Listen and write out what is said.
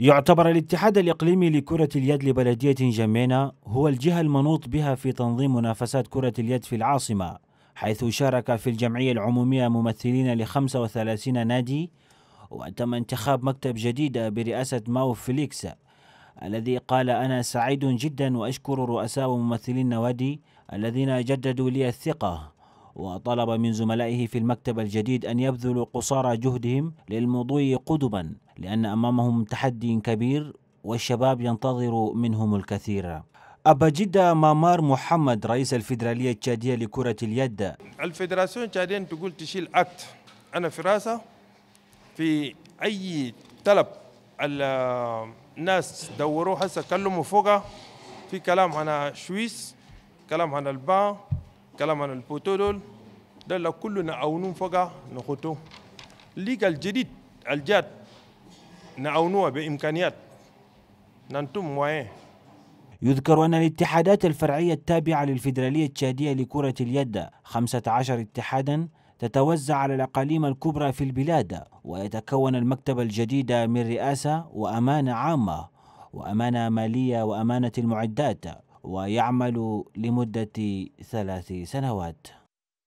يعتبر الاتحاد الإقليمي لكرة اليد لبلدية جمينة هو الجهة المنوط بها في تنظيم منافسات كرة اليد في العاصمة حيث شارك في الجمعية العمومية ممثلين ل 35 نادي وتم انتخاب مكتب جديد برئاسة ماو فيليكس الذي قال أنا سعيد جدا وأشكر رؤساء وممثلي النوادي الذين جددوا لي الثقة وطلب من زملائه في المكتب الجديد أن يبذلوا قصارى جهدهم للمضي قدما لأن أمامهم تحدي كبير والشباب ينتظر منهم الكثير أبا جدة مامار محمد رئيس الفيدرالية التشادية لكرة اليد الفيدراسيون التشادية تقول تشيل أكت أنا في رأسة في أي طلب الناس دوروه هسه كلموا فوقها في كلام عن شويس كلام عن البا كلام عن البوتودول دل كلنا نعونون فجا نخطو ليك الجديد الجاد نعونوا بإمكانيات ننتم موين يذكر أن الاتحادات الفرعية التابعة للفيدرالية التشادية لكرة اليد 15 اتحادا تتوزع على الأقاليم الكبرى في البلاد ويتكون المكتب الجديد من رئاسة وأمانة عامة وأمانة مالية وأمانة المعدات ويعمل لمدة ثلاث سنوات